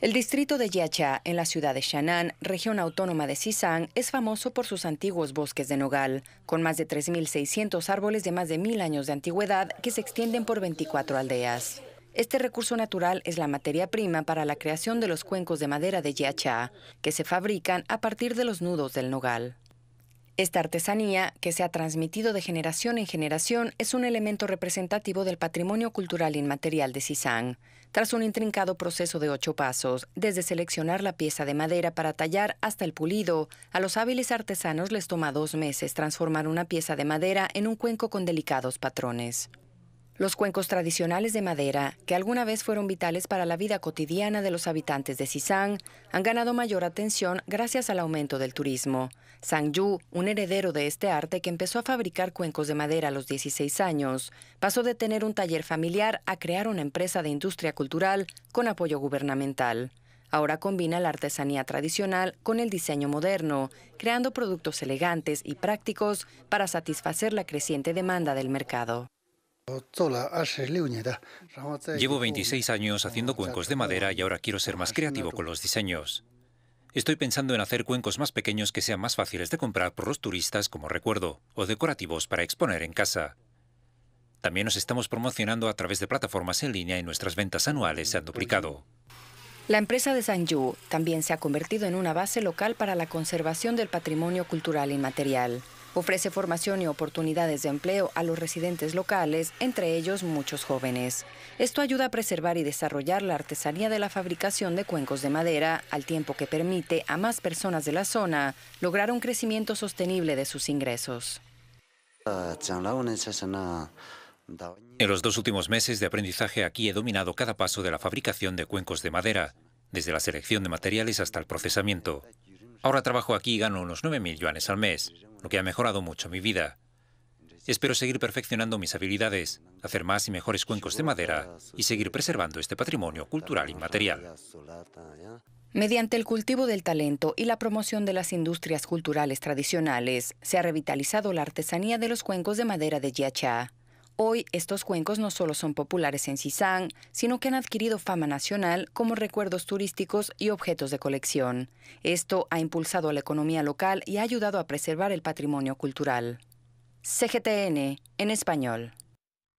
El distrito de Yacha, en la ciudad de Shanán, región autónoma de Sisán, es famoso por sus antiguos bosques de nogal, con más de 3.600 árboles de más de 1.000 años de antigüedad que se extienden por 24 aldeas. Este recurso natural es la materia prima para la creación de los cuencos de madera de Yacha, que se fabrican a partir de los nudos del nogal. Esta artesanía, que se ha transmitido de generación en generación, es un elemento representativo del patrimonio cultural inmaterial de Sisán. Tras un intrincado proceso de ocho pasos, desde seleccionar la pieza de madera para tallar hasta el pulido, a los hábiles artesanos les toma dos meses transformar una pieza de madera en un cuenco con delicados patrones. Los cuencos tradicionales de madera, que alguna vez fueron vitales para la vida cotidiana de los habitantes de Sisán, han ganado mayor atención gracias al aumento del turismo. Sang Yu, un heredero de este arte que empezó a fabricar cuencos de madera a los 16 años, pasó de tener un taller familiar a crear una empresa de industria cultural con apoyo gubernamental. Ahora combina la artesanía tradicional con el diseño moderno, creando productos elegantes y prácticos para satisfacer la creciente demanda del mercado. Llevo 26 años haciendo cuencos de madera y ahora quiero ser más creativo con los diseños. Estoy pensando en hacer cuencos más pequeños que sean más fáciles de comprar por los turistas como recuerdo o decorativos para exponer en casa. También nos estamos promocionando a través de plataformas en línea y nuestras ventas anuales se han duplicado. La empresa de Sanju también se ha convertido en una base local para la conservación del patrimonio cultural inmaterial. Ofrece formación y oportunidades de empleo a los residentes locales, entre ellos muchos jóvenes. Esto ayuda a preservar y desarrollar la artesanía de la fabricación de cuencos de madera, al tiempo que permite a más personas de la zona lograr un crecimiento sostenible de sus ingresos. En los dos últimos meses de aprendizaje aquí he dominado cada paso de la fabricación de cuencos de madera, desde la selección de materiales hasta el procesamiento. Ahora trabajo aquí y gano unos 9.000 yuanes al mes lo que ha mejorado mucho mi vida. Espero seguir perfeccionando mis habilidades, hacer más y mejores cuencos de madera y seguir preservando este patrimonio cultural inmaterial. Mediante el cultivo del talento y la promoción de las industrias culturales tradicionales, se ha revitalizado la artesanía de los cuencos de madera de Yachá. Hoy estos cuencos no solo son populares en Sisán, sino que han adquirido fama nacional como recuerdos turísticos y objetos de colección. Esto ha impulsado la economía local y ha ayudado a preservar el patrimonio cultural. CGTN en español.